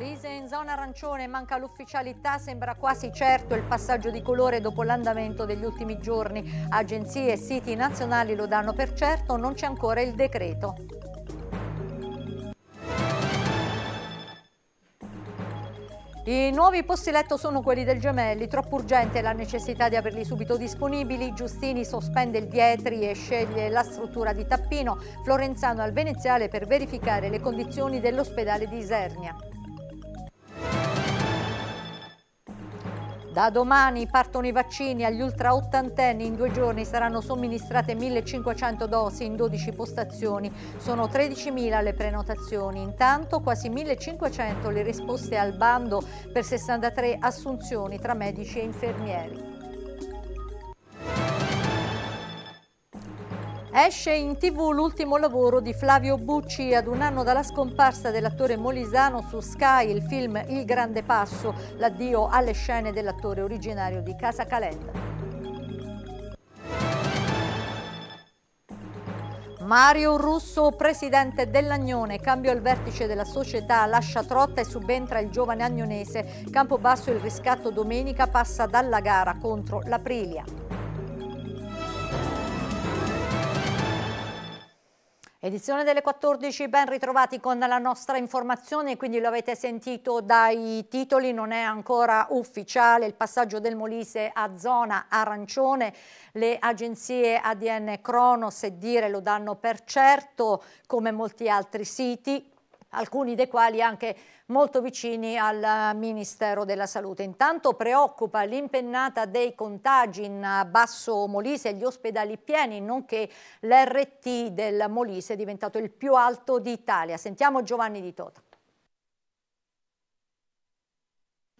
Molise in zona arancione, manca l'ufficialità, sembra quasi certo il passaggio di colore dopo l'andamento degli ultimi giorni. Agenzie e siti nazionali lo danno per certo, non c'è ancora il decreto. I nuovi posti letto sono quelli del Gemelli, troppo urgente la necessità di averli subito disponibili, Giustini sospende il Vietri e sceglie la struttura di Tappino, Florenzano al Veneziale per verificare le condizioni dell'ospedale di Isernia. Da domani partono i vaccini agli ultra ottantenni, in due giorni saranno somministrate 1500 dosi in 12 postazioni, sono 13.000 le prenotazioni, intanto quasi 1500 le risposte al bando per 63 assunzioni tra medici e infermieri. Esce in tv l'ultimo lavoro di Flavio Bucci ad un anno dalla scomparsa dell'attore molisano su Sky, il film Il Grande Passo, l'addio alle scene dell'attore originario di Casa Calenda. Mario Russo, presidente dell'Agnone, cambio al vertice della società, lascia Trotta e subentra il giovane agnonese. Campobasso il riscatto domenica passa dalla gara contro l'Aprilia. Edizione delle 14, ben ritrovati con la nostra informazione, quindi lo avete sentito dai titoli, non è ancora ufficiale il passaggio del Molise a zona arancione, le agenzie ADN Cronos e Dire lo danno per certo come molti altri siti, alcuni dei quali anche molto vicini al Ministero della Salute. Intanto preoccupa l'impennata dei contagi in Basso Molise e gli ospedali pieni, nonché l'RT del Molise, diventato il più alto d'Italia. Sentiamo Giovanni Di Tota.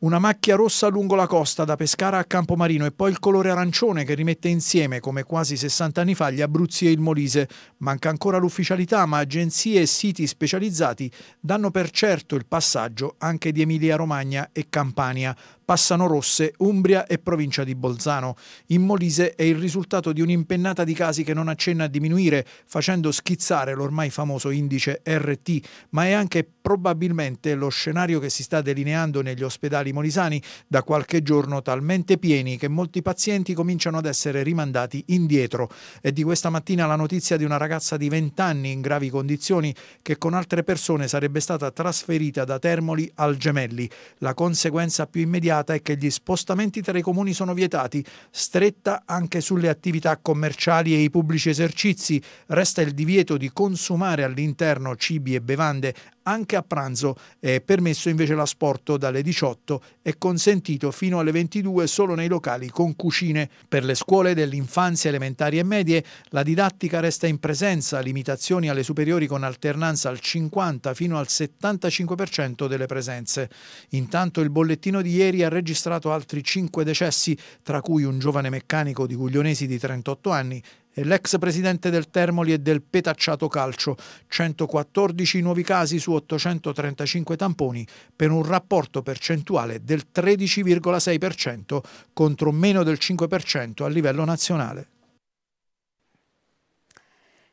Una macchia rossa lungo la costa da Pescara a Campomarino e poi il colore arancione che rimette insieme, come quasi 60 anni fa, gli Abruzzi e il Molise. Manca ancora l'ufficialità, ma agenzie e siti specializzati danno per certo il passaggio anche di Emilia Romagna e Campania. Passano rosse Umbria e provincia di Bolzano. In Molise è il risultato di un'impennata di casi che non accenna a diminuire, facendo schizzare l'ormai famoso indice RT, ma è anche probabilmente lo scenario che si sta delineando negli ospedali molisani da qualche giorno talmente pieni che molti pazienti cominciano ad essere rimandati indietro. È di questa mattina la notizia di una ragazza di 20 anni in gravi condizioni che con altre persone sarebbe stata trasferita da Termoli al Gemelli. La conseguenza più immediata violata e che gli spostamenti tra i comuni sono vietati, stretta anche sulle attività commerciali e i pubblici esercizi, resta il divieto di consumare all'interno cibi e bevande anche a pranzo è permesso invece l'asporto dalle 18 e consentito fino alle 22 solo nei locali con cucine. Per le scuole dell'infanzia elementari e medie la didattica resta in presenza, limitazioni alle superiori con alternanza al 50 fino al 75% delle presenze. Intanto il bollettino di ieri ha registrato altri 5 decessi, tra cui un giovane meccanico di Guglionesi di 38 anni e l'ex presidente del Termoli e del Petacciato Calcio, 114 nuovi casi su 835 tamponi per un rapporto percentuale del 13,6% contro meno del 5% a livello nazionale.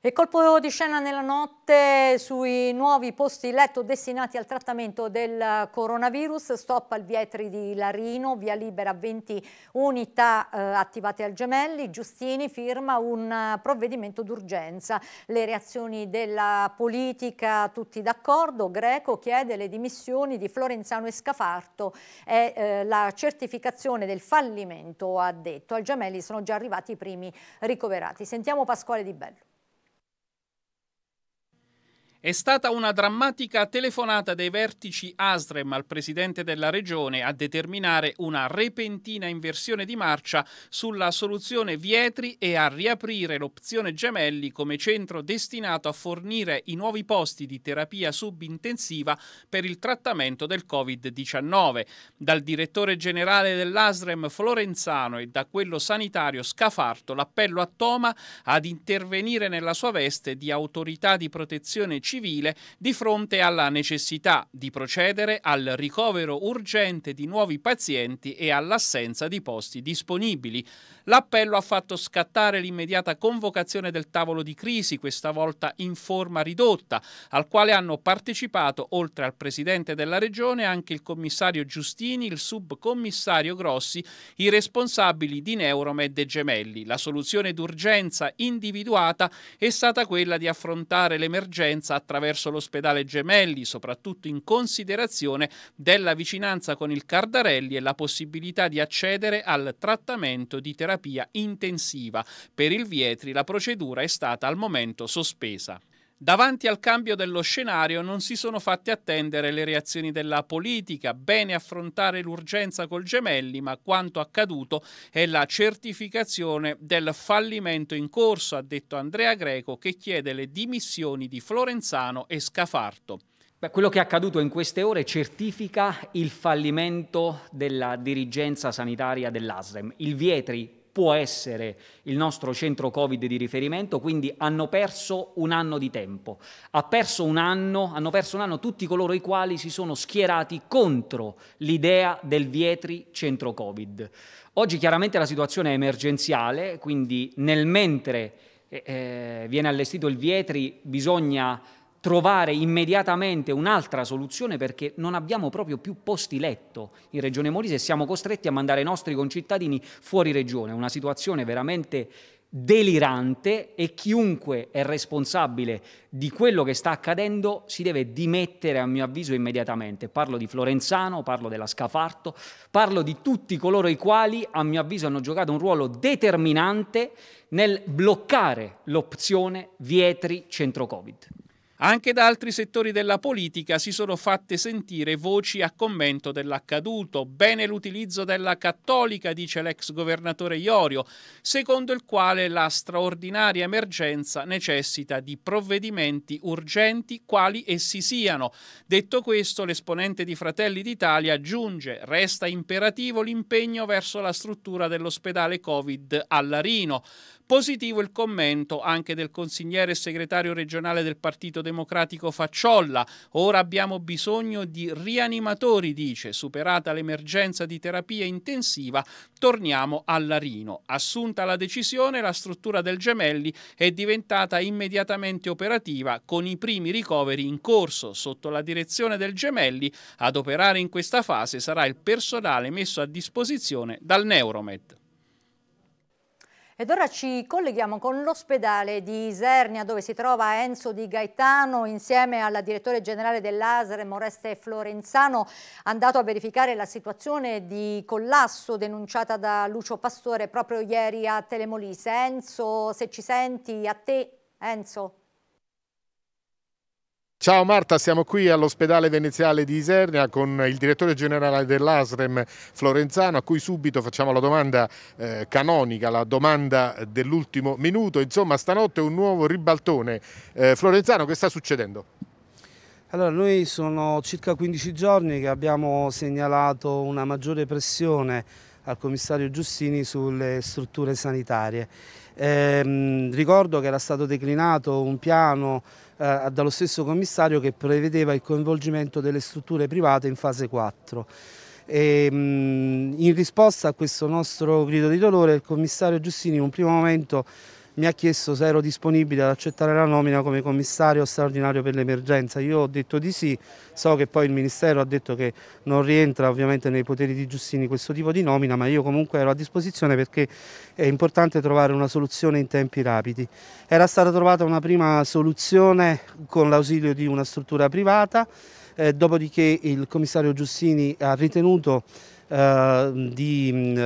Il colpo di scena nella notte sui nuovi posti letto destinati al trattamento del coronavirus, stop al Vietri di Larino, via libera 20 unità eh, attivate al Gemelli, Giustini firma un eh, provvedimento d'urgenza. Le reazioni della politica tutti d'accordo, Greco chiede le dimissioni di Florenzano e Scafarto e eh, la certificazione del fallimento ha detto. Al Gemelli sono già arrivati i primi ricoverati. Sentiamo Pasquale Di Bello. È stata una drammatica telefonata dei vertici Asrem al presidente della regione a determinare una repentina inversione di marcia sulla soluzione Vietri e a riaprire l'opzione Gemelli come centro destinato a fornire i nuovi posti di terapia subintensiva per il trattamento del Covid-19. Dal direttore generale dell'Asrem Florenzano e da quello sanitario Scafarto l'appello a Toma ad intervenire nella sua veste di autorità di protezione civile civile di fronte alla necessità di procedere al ricovero urgente di nuovi pazienti e all'assenza di posti disponibili. L'appello ha fatto scattare l'immediata convocazione del tavolo di crisi, questa volta in forma ridotta, al quale hanno partecipato, oltre al presidente della regione, anche il commissario Giustini, il subcommissario Grossi, i responsabili di Neuromed e Gemelli. La soluzione d'urgenza individuata è stata quella di affrontare l'emergenza attraverso l'ospedale Gemelli, soprattutto in considerazione della vicinanza con il Cardarelli e la possibilità di accedere al trattamento di terapia terapia intensiva. Per il Vietri la procedura è stata al momento sospesa. Davanti al cambio dello scenario non si sono fatte attendere le reazioni della politica, bene affrontare l'urgenza col gemelli, ma quanto accaduto è la certificazione del fallimento in corso, ha detto Andrea Greco, che chiede le dimissioni di Florenzano e Scafarto. Beh, quello che è accaduto in queste ore certifica il fallimento della dirigenza sanitaria dell'ASREM. Il Vietri può essere il nostro centro Covid di riferimento, quindi hanno perso un anno di tempo. Ha perso un anno, hanno perso un anno tutti coloro i quali si sono schierati contro l'idea del Vietri centro Covid. Oggi chiaramente la situazione è emergenziale, quindi nel mentre eh, eh viene allestito il Vietri bisogna trovare immediatamente un'altra soluzione perché non abbiamo proprio più posti letto in Regione Molise e siamo costretti a mandare i nostri concittadini fuori regione, una situazione veramente delirante e chiunque è responsabile di quello che sta accadendo si deve dimettere a mio avviso immediatamente. Parlo di Florenzano, parlo della Scafarto, parlo di tutti coloro i quali a mio avviso hanno giocato un ruolo determinante nel bloccare l'opzione Vietri centro Covid. Anche da altri settori della politica si sono fatte sentire voci a commento dell'accaduto. Bene l'utilizzo della cattolica, dice l'ex governatore Iorio, secondo il quale la straordinaria emergenza necessita di provvedimenti urgenti quali essi siano. Detto questo, l'esponente di Fratelli d'Italia aggiunge resta imperativo l'impegno verso la struttura dell'ospedale Covid a Larino. Positivo il commento anche del consigliere e segretario regionale del Partito Democratico Facciolla. Ora abbiamo bisogno di rianimatori, dice. Superata l'emergenza di terapia intensiva, torniamo a Larino. Assunta la decisione, la struttura del Gemelli è diventata immediatamente operativa con i primi ricoveri in corso. Sotto la direzione del Gemelli, ad operare in questa fase sarà il personale messo a disposizione dal Neuromed. Ed ora ci colleghiamo con l'ospedale di Isernia dove si trova Enzo Di Gaetano insieme al direttore generale dell'ASR Moreste Florenzano andato a verificare la situazione di collasso denunciata da Lucio Pastore proprio ieri a Telemolise. Enzo se ci senti a te Enzo. Ciao Marta, siamo qui all'ospedale veneziale di Isernia con il direttore generale dell'ASREM Florenzano a cui subito facciamo la domanda eh, canonica, la domanda dell'ultimo minuto, insomma stanotte un nuovo ribaltone. Eh, Florenzano, che sta succedendo? Allora, noi sono circa 15 giorni che abbiamo segnalato una maggiore pressione al commissario Giustini sulle strutture sanitarie Ehm, ricordo che era stato declinato un piano eh, dallo stesso commissario che prevedeva il coinvolgimento delle strutture private in fase 4. E, mh, in risposta a questo nostro grido di dolore il commissario Giustini in un primo momento mi ha chiesto se ero disponibile ad accettare la nomina come commissario straordinario per l'emergenza. Io ho detto di sì, so che poi il Ministero ha detto che non rientra ovviamente nei poteri di Giustini questo tipo di nomina, ma io comunque ero a disposizione perché è importante trovare una soluzione in tempi rapidi. Era stata trovata una prima soluzione con l'ausilio di una struttura privata, eh, dopodiché il commissario Giustini ha ritenuto eh, di... Mm,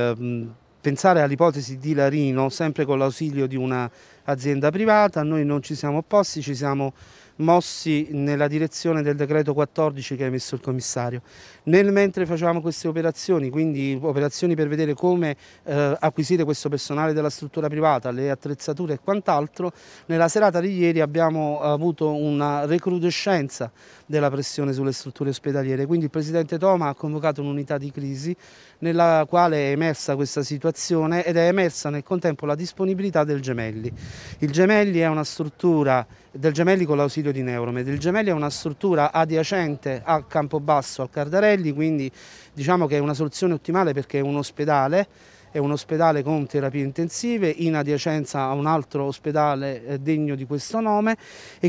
eh, pensare all'ipotesi di Larino sempre con l'ausilio di un'azienda privata, noi non ci siamo opposti, ci siamo mossi nella direzione del decreto 14 che ha emesso il commissario. Nel mentre facevamo queste operazioni, quindi operazioni per vedere come eh, acquisire questo personale della struttura privata, le attrezzature e quant'altro, nella serata di ieri abbiamo avuto una recrudescenza della pressione sulle strutture ospedaliere, quindi il Presidente Toma ha convocato un'unità di crisi nella quale è emersa questa situazione ed è emersa nel contempo la disponibilità del Gemelli. Il Gemelli è una struttura, del Gemelli con l'ausilio di Neuromed, il Gemelli è una struttura adiacente al Campobasso, al Cardarelli, quindi diciamo che è una soluzione ottimale perché è un ospedale è un ospedale con terapie intensive in adiacenza a un altro ospedale eh, degno di questo nome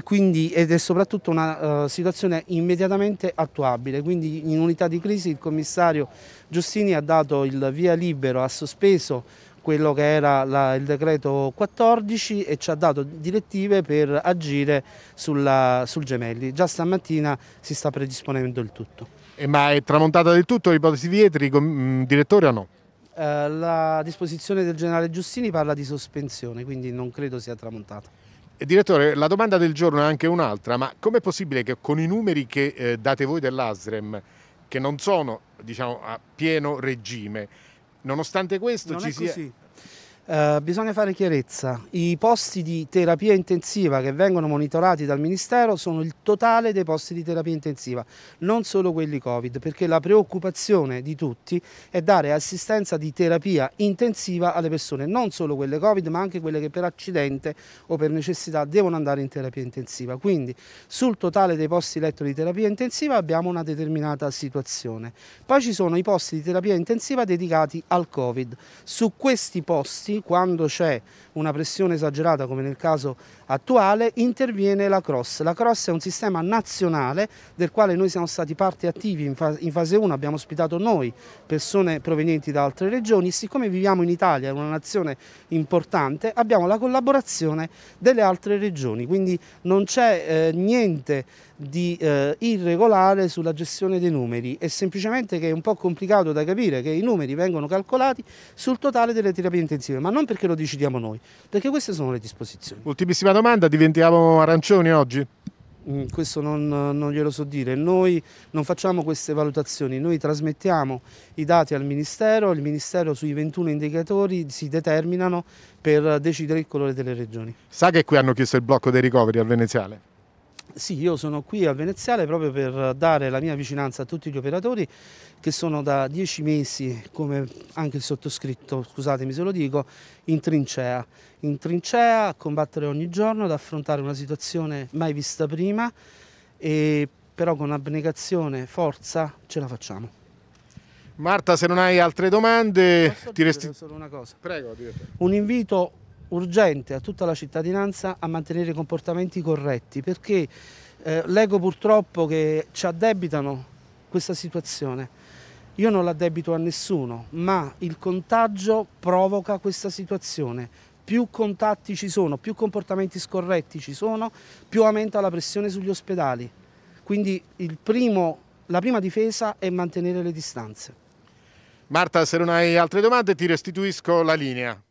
quindi, ed è soprattutto una eh, situazione immediatamente attuabile. Quindi in unità di crisi il commissario Giustini ha dato il via libero, ha sospeso quello che era la, il decreto 14 e ci ha dato direttive per agire sulla, sul Gemelli. Già stamattina si sta predisponendo il tutto. Eh, ma è tramontata del tutto l'ipotesi Vietri, direttore o no? Eh, la disposizione del generale Giustini parla di sospensione, quindi non credo sia tramontata. Eh, direttore, la domanda del giorno è anche un'altra, ma com'è possibile che con i numeri che eh, date voi dell'ASREM, che non sono diciamo, a pieno regime, nonostante questo non ci sia... Così. Eh, bisogna fare chiarezza, i posti di terapia intensiva che vengono monitorati dal Ministero sono il totale dei posti di terapia intensiva, non solo quelli Covid, perché la preoccupazione di tutti è dare assistenza di terapia intensiva alle persone, non solo quelle Covid ma anche quelle che per accidente o per necessità devono andare in terapia intensiva. Quindi sul totale dei posti letto di terapia intensiva abbiamo una determinata situazione. Poi ci sono i posti di terapia intensiva dedicati al Covid. Su questi posti quando c'è una pressione esagerata come nel caso attuale, interviene la Cross. La Cross è un sistema nazionale del quale noi siamo stati parte attivi in, fa in fase 1, abbiamo ospitato noi persone provenienti da altre regioni, siccome viviamo in Italia, è una nazione importante, abbiamo la collaborazione delle altre regioni, quindi non c'è eh, niente di eh, irregolare sulla gestione dei numeri, è semplicemente che è un po' complicato da capire che i numeri vengono calcolati sul totale delle terapie intensive, ma non perché lo decidiamo noi, perché queste sono le disposizioni. Ultimissima domanda, diventiamo arancioni oggi? Mm, questo non, non, glielo so dire, noi non facciamo queste valutazioni, noi trasmettiamo i dati al Ministero, il Ministero sui 21 indicatori si determinano per decidere il colore delle regioni. Sa che qui hanno chiesto il blocco dei ricoveri al Veneziale? Sì, io sono qui a Veneziale proprio per dare la mia vicinanza a tutti gli operatori che sono da dieci mesi, come anche il sottoscritto, scusatemi se lo dico, in trincea. In trincea a combattere ogni giorno, ad affrontare una situazione mai vista prima, e però con abnegazione, forza, ce la facciamo. Marta, se non hai altre domande... ti resti... solo una cosa? Prego, direttore. Un invito urgente a tutta la cittadinanza a mantenere comportamenti corretti perché eh, leggo purtroppo che ci addebitano questa situazione. Io non l'addebito a nessuno, ma il contagio provoca questa situazione. Più contatti ci sono, più comportamenti scorretti ci sono, più aumenta la pressione sugli ospedali. Quindi primo, la prima difesa è mantenere le distanze. Marta, se non hai altre domande ti restituisco la linea.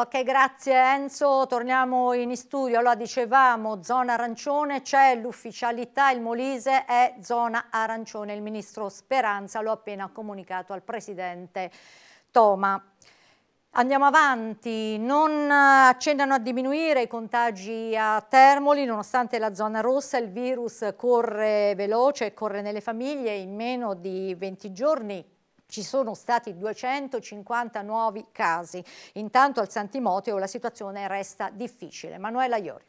Ok, grazie Enzo. Torniamo in studio. Allora, dicevamo zona arancione, c'è l'ufficialità, il Molise è zona arancione. Il ministro Speranza lo appena comunicato al presidente Toma. Andiamo avanti, non eh, accennano a diminuire i contagi a Termoli, nonostante la zona rossa il virus corre veloce, corre nelle famiglie, in meno di 20 giorni ci sono stati 250 nuovi casi. Intanto al Santimoteo la situazione resta difficile. Manuela Iori.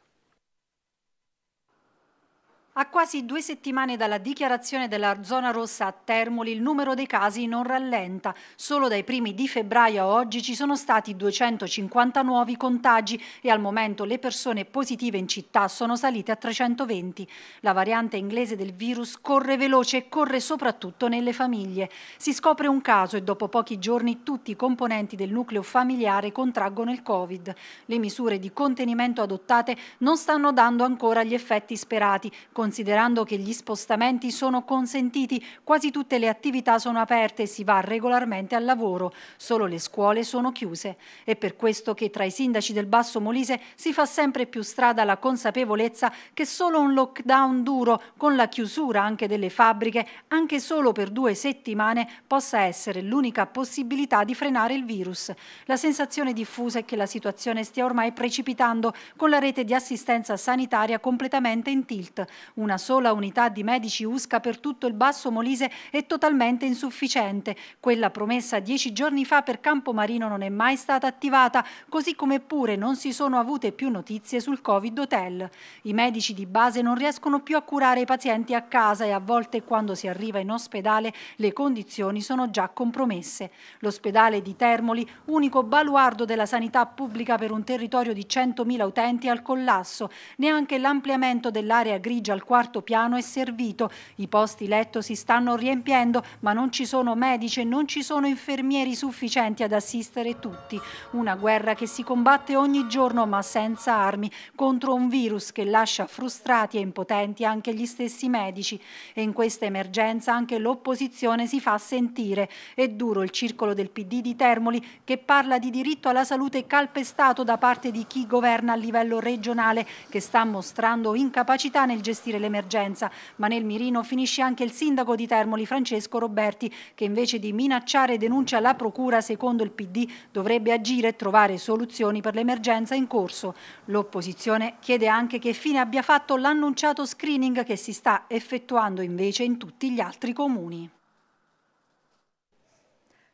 A quasi due settimane dalla dichiarazione della zona rossa a Termoli il numero dei casi non rallenta. Solo dai primi di febbraio a oggi ci sono stati 250 nuovi contagi e al momento le persone positive in città sono salite a 320. La variante inglese del virus corre veloce e corre soprattutto nelle famiglie. Si scopre un caso e dopo pochi giorni tutti i componenti del nucleo familiare contraggono il Covid. Le misure di contenimento adottate non stanno dando ancora gli effetti sperati, Considerando che gli spostamenti sono consentiti, quasi tutte le attività sono aperte e si va regolarmente al lavoro, solo le scuole sono chiuse. È per questo che tra i sindaci del Basso Molise si fa sempre più strada la consapevolezza che solo un lockdown duro, con la chiusura anche delle fabbriche, anche solo per due settimane, possa essere l'unica possibilità di frenare il virus. La sensazione diffusa è che la situazione stia ormai precipitando, con la rete di assistenza sanitaria completamente in tilt. Una sola unità di medici USCA per tutto il Basso Molise è totalmente insufficiente. Quella promessa dieci giorni fa per Campomarino non è mai stata attivata, così come pure non si sono avute più notizie sul Covid Hotel. I medici di base non riescono più a curare i pazienti a casa e a volte quando si arriva in ospedale le condizioni sono già compromesse. L'ospedale di Termoli, unico baluardo della sanità pubblica per un territorio di 100.000 utenti al collasso, neanche l'ampliamento dell'area grigia al al quarto piano è servito. I posti letto si stanno riempiendo, ma non ci sono medici e non ci sono infermieri sufficienti ad assistere tutti. Una guerra che si combatte ogni giorno, ma senza armi, contro un virus che lascia frustrati e impotenti anche gli stessi medici. E in questa emergenza anche l'opposizione si fa sentire. È duro il circolo del PD di Termoli che parla di diritto alla salute calpestato da parte di chi governa a livello regionale che sta mostrando incapacità nel gestire gestire l'emergenza, ma nel mirino finisce anche il sindaco di Termoli Francesco Roberti che invece di minacciare denuncia la procura secondo il PD dovrebbe agire e trovare soluzioni per l'emergenza in corso. L'opposizione chiede anche che fine abbia fatto l'annunciato screening che si sta effettuando invece in tutti gli altri comuni.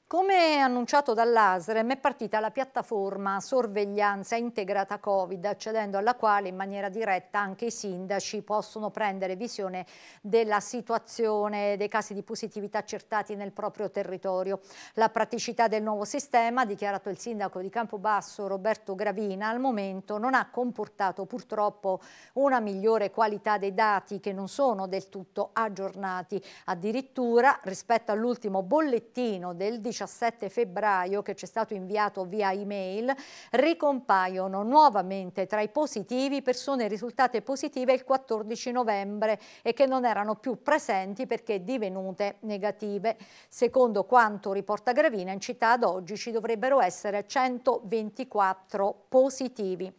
Come annunciato dall'ASREM è partita la piattaforma sorveglianza integrata Covid, accedendo alla quale in maniera diretta anche i sindaci possono prendere visione della situazione dei casi di positività accertati nel proprio territorio. La praticità del nuovo sistema, ha dichiarato il sindaco di Campobasso Roberto Gravina, al momento non ha comportato purtroppo una migliore qualità dei dati che non sono del tutto aggiornati. Addirittura rispetto all'ultimo bollettino del 19 17 febbraio che ci è stato inviato via email, ricompaiono nuovamente tra i positivi persone risultate positive il 14 novembre e che non erano più presenti perché divenute negative. Secondo quanto riporta Gravina, in città ad oggi ci dovrebbero essere 124 positivi.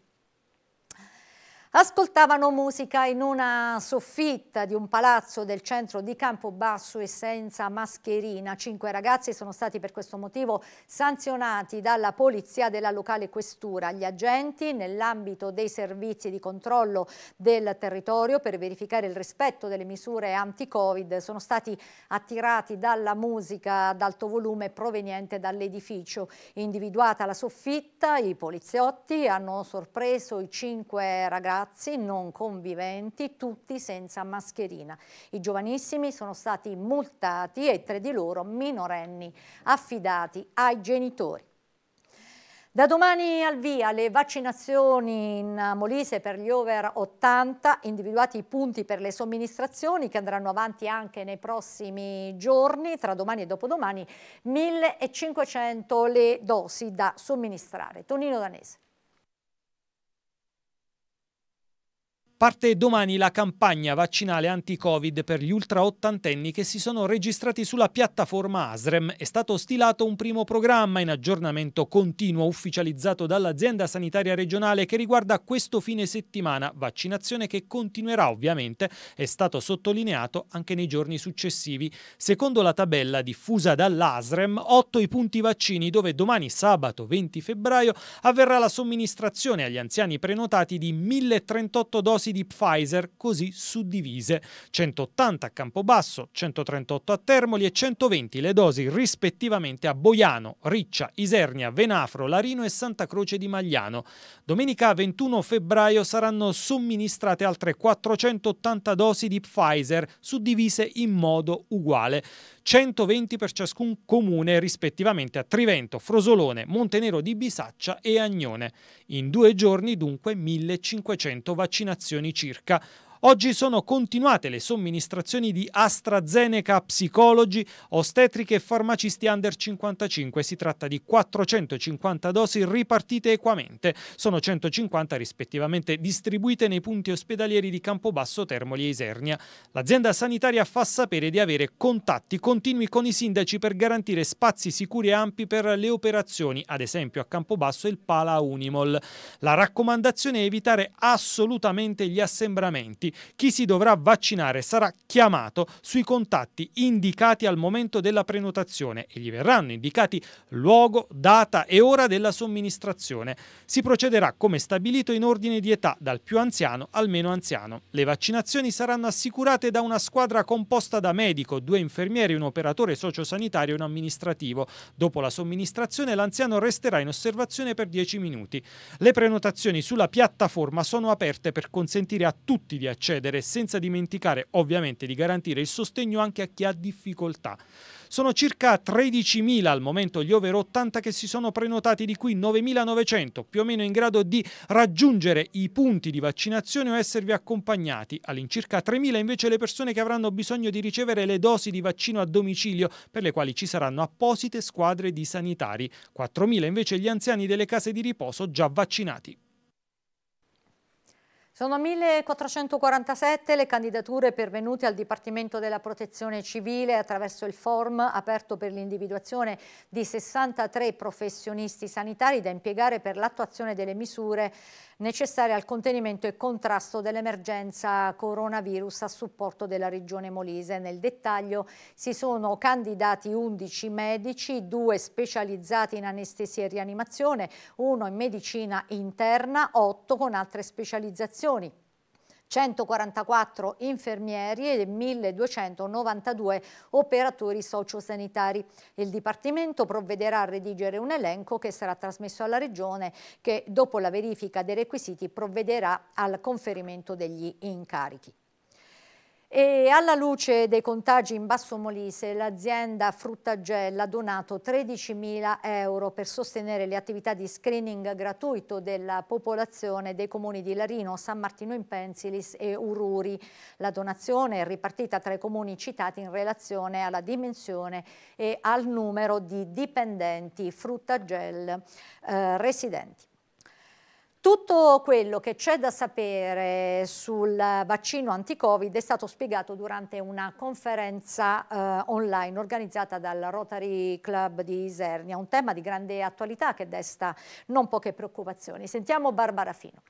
Ascoltavano musica in una soffitta di un palazzo del centro di Campobasso e senza mascherina. Cinque ragazzi sono stati per questo motivo sanzionati dalla polizia della locale questura. Gli agenti, nell'ambito dei servizi di controllo del territorio per verificare il rispetto delle misure anti-Covid, sono stati attirati dalla musica ad alto volume proveniente dall'edificio. Individuata la soffitta, i poliziotti hanno sorpreso i cinque ragazzi ragazzi non conviventi, tutti senza mascherina. I giovanissimi sono stati multati e tre di loro minorenni affidati ai genitori. Da domani al via le vaccinazioni in Molise per gli over 80, individuati i punti per le somministrazioni che andranno avanti anche nei prossimi giorni, tra domani e dopodomani, 1500 le dosi da somministrare. Tonino Danese. Parte domani la campagna vaccinale anti-Covid per gli ultra ottantenni che si sono registrati sulla piattaforma ASREM. È stato stilato un primo programma in aggiornamento continuo ufficializzato dall'azienda sanitaria regionale che riguarda questo fine settimana, vaccinazione che continuerà ovviamente, è stato sottolineato anche nei giorni successivi. Secondo la tabella diffusa dall'ASREM, 8 i punti vaccini dove domani sabato 20 febbraio avverrà la somministrazione agli anziani prenotati di 1038 dosi dosi di Pfizer così suddivise, 180 a Campobasso, 138 a Termoli e 120 le dosi rispettivamente a Boiano, Riccia, Isernia, Venafro, Larino e Santa Croce di Magliano. Domenica 21 febbraio saranno somministrate altre 480 dosi di Pfizer suddivise in modo uguale. 120 per ciascun comune rispettivamente a Trivento, Frosolone, Montenero di Bisaccia e Agnone. In due giorni dunque 1500 vaccinazioni circa, Oggi sono continuate le somministrazioni di AstraZeneca psicologi, ostetriche e farmacisti under 55. Si tratta di 450 dosi ripartite equamente. Sono 150 rispettivamente distribuite nei punti ospedalieri di Campobasso, Termoli e Isernia. L'azienda sanitaria fa sapere di avere contatti continui con i sindaci per garantire spazi sicuri e ampi per le operazioni, ad esempio a Campobasso il Pala Unimol. La raccomandazione è evitare assolutamente gli assembramenti contatti, chi si dovrà vaccinare sarà chiamato sui contatti indicati al momento della prenotazione e gli verranno indicati luogo, data e ora della somministrazione. Si procederà come stabilito in ordine di età dal più anziano al meno anziano. Le vaccinazioni saranno assicurate da una squadra composta da medico, due infermieri, un operatore sociosanitario e un amministrativo. Dopo la somministrazione l'anziano resterà in osservazione per 10 minuti. Le prenotazioni sulla piattaforma sono aperte per consentire a tutti di accedere accedere, senza dimenticare ovviamente di garantire il sostegno anche a chi ha difficoltà. Sono circa 13.000 al momento gli over 80 che si sono prenotati di cui 9.900, più o meno in grado di raggiungere i punti di vaccinazione o esservi accompagnati. All'incirca 3.000 invece le persone che avranno bisogno di ricevere le dosi di vaccino a domicilio, per le quali ci saranno apposite squadre di sanitari. 4.000 invece gli anziani delle case di riposo già vaccinati. Sono 1447 le candidature pervenute al Dipartimento della Protezione Civile attraverso il form aperto per l'individuazione di 63 professionisti sanitari da impiegare per l'attuazione delle misure necessaria al contenimento e contrasto dell'emergenza coronavirus a supporto della regione Molise. Nel dettaglio si sono candidati 11 medici, due specializzati in anestesia e rianimazione, uno in medicina interna, 8 con altre specializzazioni 144 infermieri e 1292 operatori sociosanitari. Il Dipartimento provvederà a redigere un elenco che sarà trasmesso alla Regione che dopo la verifica dei requisiti provvederà al conferimento degli incarichi. E alla luce dei contagi in Basso Molise, l'azienda Fruttagella ha donato 13.000 euro per sostenere le attività di screening gratuito della popolazione dei comuni di Larino, San Martino in Pensilis e Ururi. La donazione è ripartita tra i comuni citati in relazione alla dimensione e al numero di dipendenti Fruttagel eh, residenti. Tutto quello che c'è da sapere sul vaccino anti-Covid è stato spiegato durante una conferenza eh, online organizzata dal Rotary Club di Isernia, un tema di grande attualità che desta non poche preoccupazioni. Sentiamo Barbara Fino.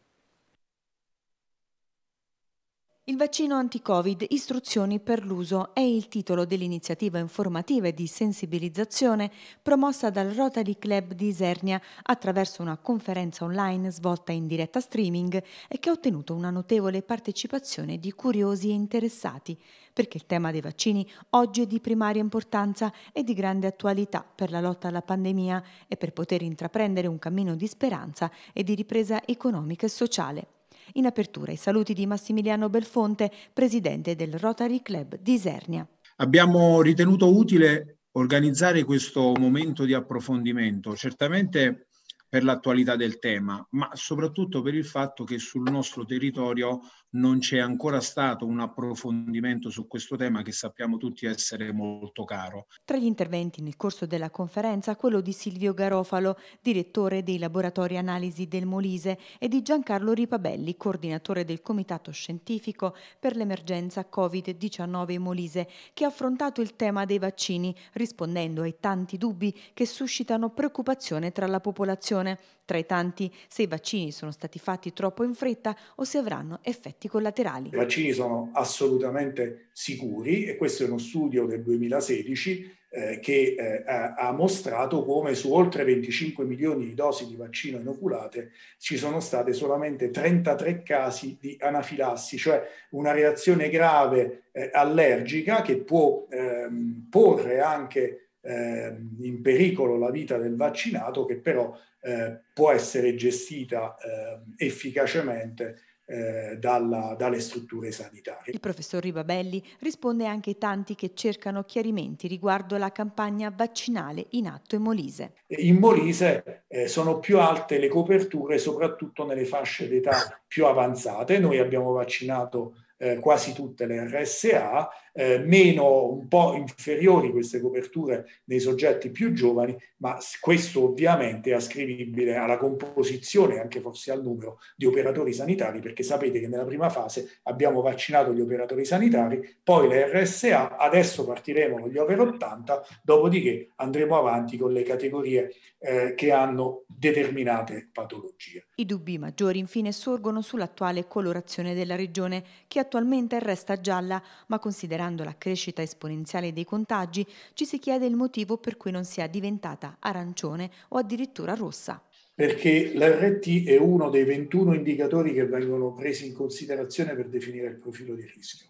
Il vaccino anti-Covid, istruzioni per l'uso, è il titolo dell'iniziativa informativa e di sensibilizzazione promossa dal Rotary Club di Isernia attraverso una conferenza online svolta in diretta streaming e che ha ottenuto una notevole partecipazione di curiosi e interessati, perché il tema dei vaccini oggi è di primaria importanza e di grande attualità per la lotta alla pandemia e per poter intraprendere un cammino di speranza e di ripresa economica e sociale. In apertura i saluti di Massimiliano Belfonte, presidente del Rotary Club di Isernia. Abbiamo ritenuto utile organizzare questo momento di approfondimento, certamente per l'attualità del tema, ma soprattutto per il fatto che sul nostro territorio non c'è ancora stato un approfondimento su questo tema che sappiamo tutti essere molto caro. Tra gli interventi nel corso della conferenza quello di Silvio Garofalo, direttore dei laboratori analisi del Molise e di Giancarlo Ripabelli, coordinatore del Comitato Scientifico per l'emergenza Covid-19 Molise, che ha affrontato il tema dei vaccini rispondendo ai tanti dubbi che suscitano preoccupazione tra la popolazione tra i tanti se i vaccini sono stati fatti troppo in fretta o se avranno effetti collaterali. I vaccini sono assolutamente sicuri e questo è uno studio del 2016 eh, che eh, ha mostrato come su oltre 25 milioni di dosi di vaccino inoculate ci sono state solamente 33 casi di anafilassi, cioè una reazione grave eh, allergica che può ehm, porre anche eh, in pericolo la vita del vaccinato che però eh, può essere gestita ehm, eh, efficacemente dalla, dalle strutture sanitarie. Il professor Ribabelli risponde anche ai tanti che cercano chiarimenti riguardo la campagna vaccinale in atto in Molise. In Molise eh, sono più alte le coperture soprattutto nelle fasce d'età più avanzate. Noi abbiamo vaccinato eh, quasi tutte le RSA, eh, meno un po' inferiori queste coperture nei soggetti più giovani, ma questo ovviamente è ascrivibile alla composizione e anche forse al numero di operatori sanitari, perché sapete che nella prima fase abbiamo vaccinato gli operatori sanitari, poi le RSA, adesso partiremo con gli over 80, dopodiché andremo avanti con le categorie eh, che hanno determinate patologie. I dubbi maggiori infine sorgono sull'attuale colorazione della regione, che ha attualmente resta gialla, ma considerando la crescita esponenziale dei contagi ci si chiede il motivo per cui non sia diventata arancione o addirittura rossa perché l'RT è uno dei 21 indicatori che vengono presi in considerazione per definire il profilo di rischio.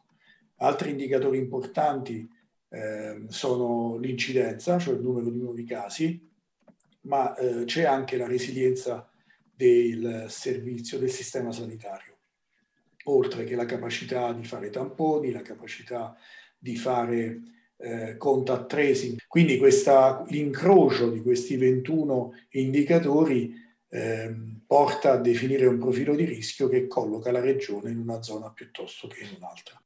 Altri indicatori importanti eh, sono l'incidenza, cioè il numero di nuovi casi, ma eh, c'è anche la resilienza del servizio, del sistema sanitario oltre che la capacità di fare tamponi, la capacità di fare eh, contact tracing. Quindi questa, l'incrocio di questi 21 indicatori eh, porta a definire un profilo di rischio che colloca la regione in una zona piuttosto che in un'altra.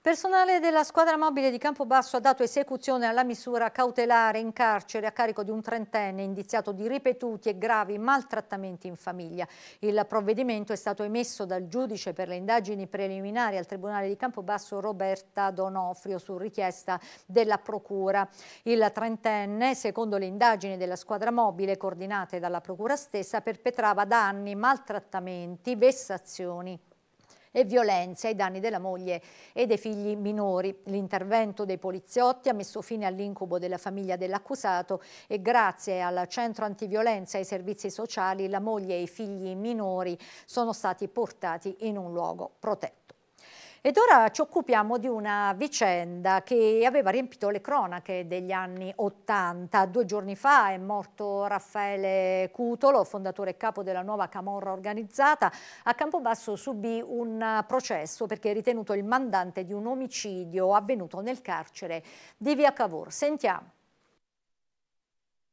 Personale della squadra mobile di Campobasso ha dato esecuzione alla misura cautelare in carcere a carico di un trentenne indiziato di ripetuti e gravi maltrattamenti in famiglia. Il provvedimento è stato emesso dal giudice per le indagini preliminari al Tribunale di Campobasso Roberta Donofrio su richiesta della Procura. Il trentenne, secondo le indagini della squadra mobile coordinate dalla Procura stessa, perpetrava da anni maltrattamenti, vessazioni e violenze ai danni della moglie e dei figli minori. L'intervento dei poliziotti ha messo fine all'incubo della famiglia dell'accusato e grazie al centro antiviolenza e ai servizi sociali la moglie e i figli minori sono stati portati in un luogo protetto. Ed ora ci occupiamo di una vicenda che aveva riempito le cronache degli anni Ottanta. Due giorni fa è morto Raffaele Cutolo, fondatore e capo della nuova Camorra organizzata. A Campobasso subì un processo perché è ritenuto il mandante di un omicidio avvenuto nel carcere di Via Cavour. Sentiamo.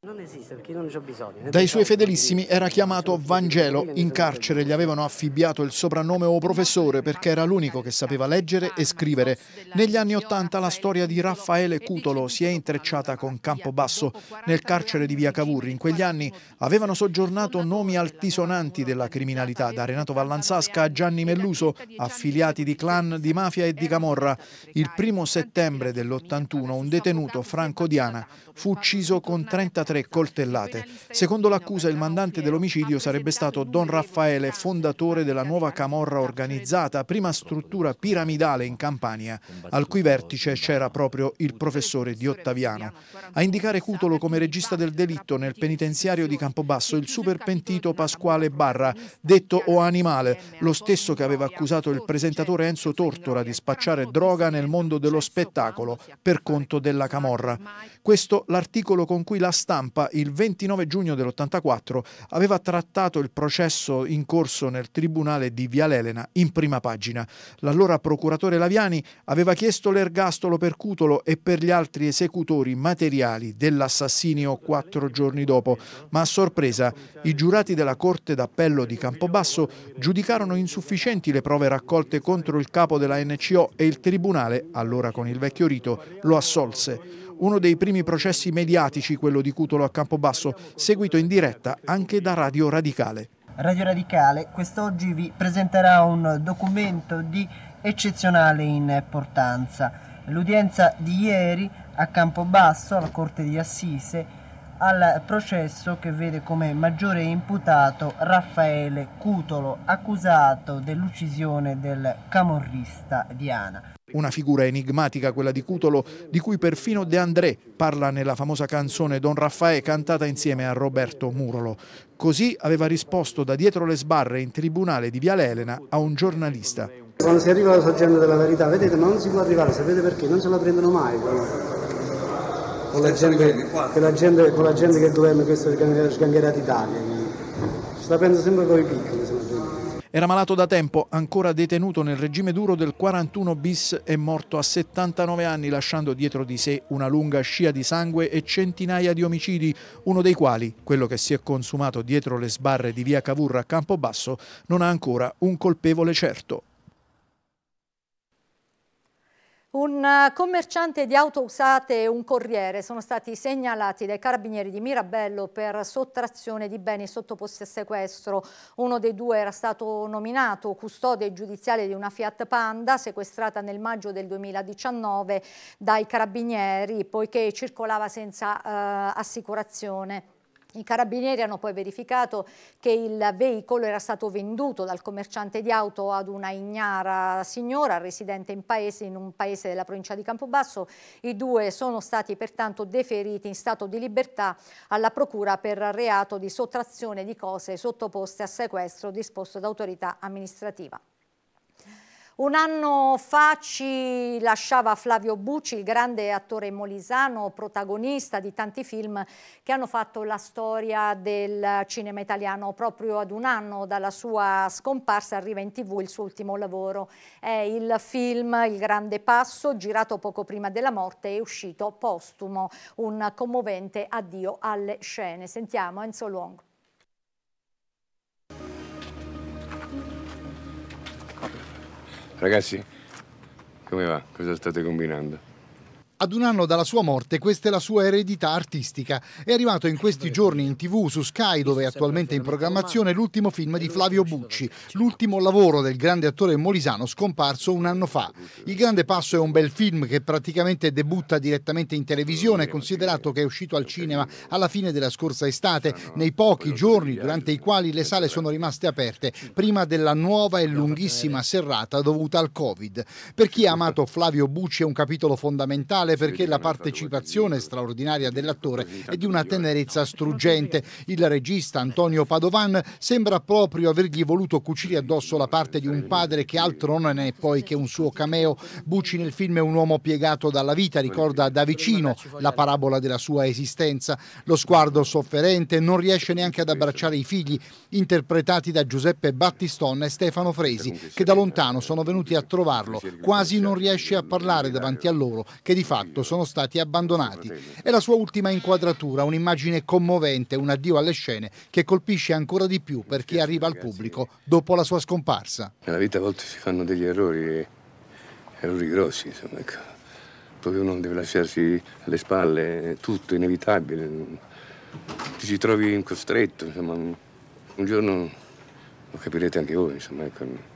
Non esiste perché non ne bisogno. Dai suoi fedelissimi era chiamato Vangelo. In carcere gli avevano affibbiato il soprannome o professore perché era l'unico che sapeva leggere e scrivere. Negli anni Ottanta la storia di Raffaele Cutolo si è intrecciata con Campobasso. Nel carcere di Via Cavurri. in quegli anni avevano soggiornato nomi altisonanti della criminalità, da Renato Vallanzasca a Gianni Melluso, affiliati di clan di mafia e di camorra. Il primo settembre dell'81 un detenuto, Franco Diana, fu ucciso con 33 tre coltellate. Secondo l'accusa il mandante dell'omicidio sarebbe stato Don Raffaele, fondatore della nuova Camorra organizzata, prima struttura piramidale in Campania, al cui vertice c'era proprio il professore Di Ottaviano. A indicare Cutolo come regista del delitto nel penitenziario di Campobasso il superpentito Pasquale Barra, detto O Animale, lo stesso che aveva accusato il presentatore Enzo Tortora di spacciare droga nel mondo dello spettacolo per conto della Camorra. Questo l'articolo con cui la stampa il 29 giugno dell'84 aveva trattato il processo in corso nel tribunale di Vialelena in prima pagina. L'allora procuratore Laviani aveva chiesto l'ergastolo per Cutolo e per gli altri esecutori materiali dell'assassinio quattro giorni dopo, ma a sorpresa i giurati della Corte d'Appello di Campobasso giudicarono insufficienti le prove raccolte contro il capo della NCO e il tribunale, allora con il vecchio rito, lo assolse uno dei primi processi mediatici, quello di Cutolo a Campobasso, seguito in diretta anche da Radio Radicale. Radio Radicale quest'oggi vi presenterà un documento di eccezionale importanza. L'udienza di ieri a Campobasso, alla Corte di Assise, al processo che vede come maggiore imputato Raffaele Cutolo, accusato dell'uccisione del camorrista Diana. Una figura enigmatica quella di Cutolo, di cui perfino De André parla nella famosa canzone Don Raffaè cantata insieme a Roberto Murolo. Così aveva risposto da dietro le sbarre in tribunale di Viale Elena a un giornalista. Quando si arriva alla soggiorno della verità, vedete, ma non si può arrivare, sapete perché? Non se la prendono mai. Con la, gente, che la gente, con la gente che governa questa sgangherata Italia. Se la prende sempre con i piccoli. Era malato da tempo, ancora detenuto nel regime duro del 41 bis e morto a 79 anni lasciando dietro di sé una lunga scia di sangue e centinaia di omicidi, uno dei quali, quello che si è consumato dietro le sbarre di via Cavour a Campobasso, non ha ancora un colpevole certo. Un eh, commerciante di auto usate e un corriere sono stati segnalati dai carabinieri di Mirabello per sottrazione di beni sottoposti a sequestro. Uno dei due era stato nominato custode giudiziale di una Fiat Panda sequestrata nel maggio del 2019 dai carabinieri poiché circolava senza eh, assicurazione. I carabinieri hanno poi verificato che il veicolo era stato venduto dal commerciante di auto ad una ignara signora residente in, paese, in, un paese della provincia di Campobasso. I due sono stati pertanto deferiti in stato di libertà alla procura per reato di sottrazione di cose sottoposte a sequestro disposto da autorità amministrativa. Un anno fa ci lasciava Flavio Bucci, il grande attore molisano, protagonista di tanti film che hanno fatto la storia del cinema italiano. Proprio ad un anno dalla sua scomparsa arriva in tv il suo ultimo lavoro. È il film Il grande passo, girato poco prima della morte e uscito postumo. Un commovente addio alle scene. Sentiamo Enzo Longo. Ragazzi, come va? Cosa state combinando? Ad un anno dalla sua morte, questa è la sua eredità artistica. È arrivato in questi giorni in tv su Sky, dove è attualmente in programmazione l'ultimo film di Flavio Bucci, l'ultimo lavoro del grande attore molisano scomparso un anno fa. Il Grande Passo è un bel film che praticamente debutta direttamente in televisione, considerato che è uscito al cinema alla fine della scorsa estate, nei pochi giorni durante i quali le sale sono rimaste aperte, prima della nuova e lunghissima serrata dovuta al Covid. Per chi ha amato Flavio Bucci è un capitolo fondamentale teatrale perché la partecipazione straordinaria dell'attore è di una eh. tenerezza struggente. Il regista Antonio Padovan sembra proprio avergli voluto cucire addosso la parte di un padre che altro non è poi che un suo cameo. Bucci nel film è un uomo piegato dalla vita, ricorda da vicino la parabola della sua esistenza. Lo sguardo sofferente non riesce neanche ad abbracciare i figli, interpretati da Giuseppe Battiston e Stefano Fresi, che da lontano sono venuti a trovarlo. Quasi non riesce a parlare davanti a loro, che di fatto fatto sono stati abbandonati. È la sua ultima inquadratura, un'immagine commovente, un addio alle scene che colpisce ancora di più per chi arriva al pubblico dopo la sua scomparsa. Nella vita a volte si fanno degli errori, errori grossi, insomma, ecco. Proprio uno deve lasciarsi alle spalle, è tutto inevitabile. Ti ci trovi in costretto, insomma, un giorno lo capirete anche voi, insomma, ecco.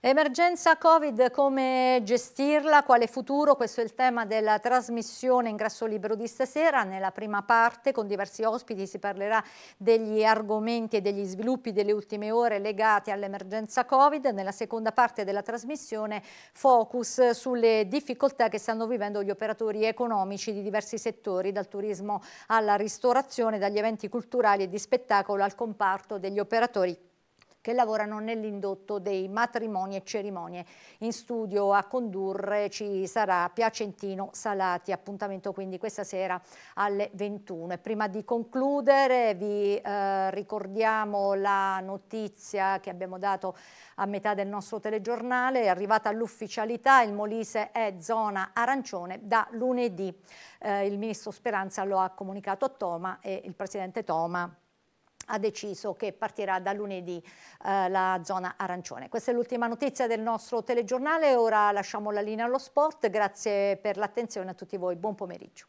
Emergenza Covid, come gestirla, quale futuro? Questo è il tema della trasmissione Ingresso Libero di stasera. Nella prima parte con diversi ospiti si parlerà degli argomenti e degli sviluppi delle ultime ore legati all'emergenza Covid. Nella seconda parte della trasmissione focus sulle difficoltà che stanno vivendo gli operatori economici di diversi settori, dal turismo alla ristorazione, dagli eventi culturali e di spettacolo al comparto degli operatori che lavorano nell'indotto dei matrimoni e cerimonie. In studio a condurre ci sarà Piacentino Salati, appuntamento quindi questa sera alle 21. E prima di concludere vi eh, ricordiamo la notizia che abbiamo dato a metà del nostro telegiornale, è arrivata all'ufficialità, il Molise è zona arancione da lunedì. Eh, il ministro Speranza lo ha comunicato a Toma e il presidente Toma ha deciso che partirà da lunedì eh, la zona arancione. Questa è l'ultima notizia del nostro telegiornale, ora lasciamo la linea allo sport, grazie per l'attenzione a tutti voi, buon pomeriggio.